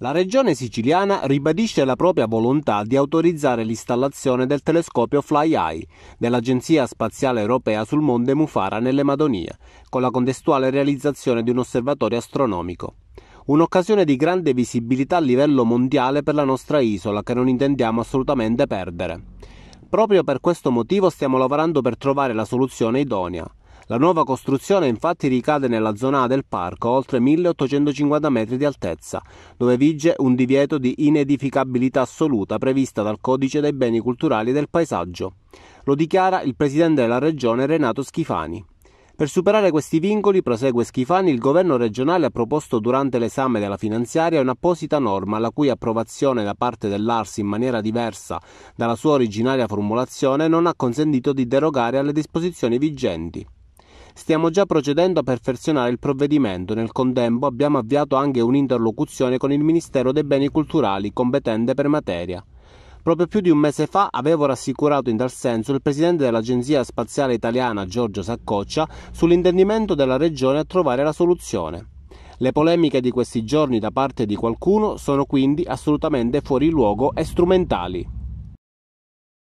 La regione siciliana ribadisce la propria volontà di autorizzare l'installazione del telescopio FlyEye dell'Agenzia Spaziale Europea sul monte Mufara nelle Madonie, con la contestuale realizzazione di un osservatorio astronomico. Un'occasione di grande visibilità a livello mondiale per la nostra isola che non intendiamo assolutamente perdere. Proprio per questo motivo stiamo lavorando per trovare la soluzione idonea, la nuova costruzione infatti ricade nella zona A del parco, oltre 1850 metri di altezza, dove vige un divieto di inedificabilità assoluta prevista dal Codice dei beni culturali del paesaggio. Lo dichiara il presidente della regione Renato Schifani. Per superare questi vincoli, prosegue Schifani, il governo regionale ha proposto durante l'esame della finanziaria un'apposita norma la cui approvazione da parte dell'ARS in maniera diversa dalla sua originaria formulazione non ha consentito di derogare alle disposizioni vigenti. Stiamo già procedendo a perfezionare il provvedimento. Nel contempo abbiamo avviato anche un'interlocuzione con il Ministero dei Beni Culturali, competente per materia. Proprio più di un mese fa avevo rassicurato in tal senso il presidente dell'Agenzia Spaziale Italiana Giorgio Saccoccia sull'intendimento della Regione a trovare la soluzione. Le polemiche di questi giorni da parte di qualcuno sono quindi assolutamente fuori luogo e strumentali.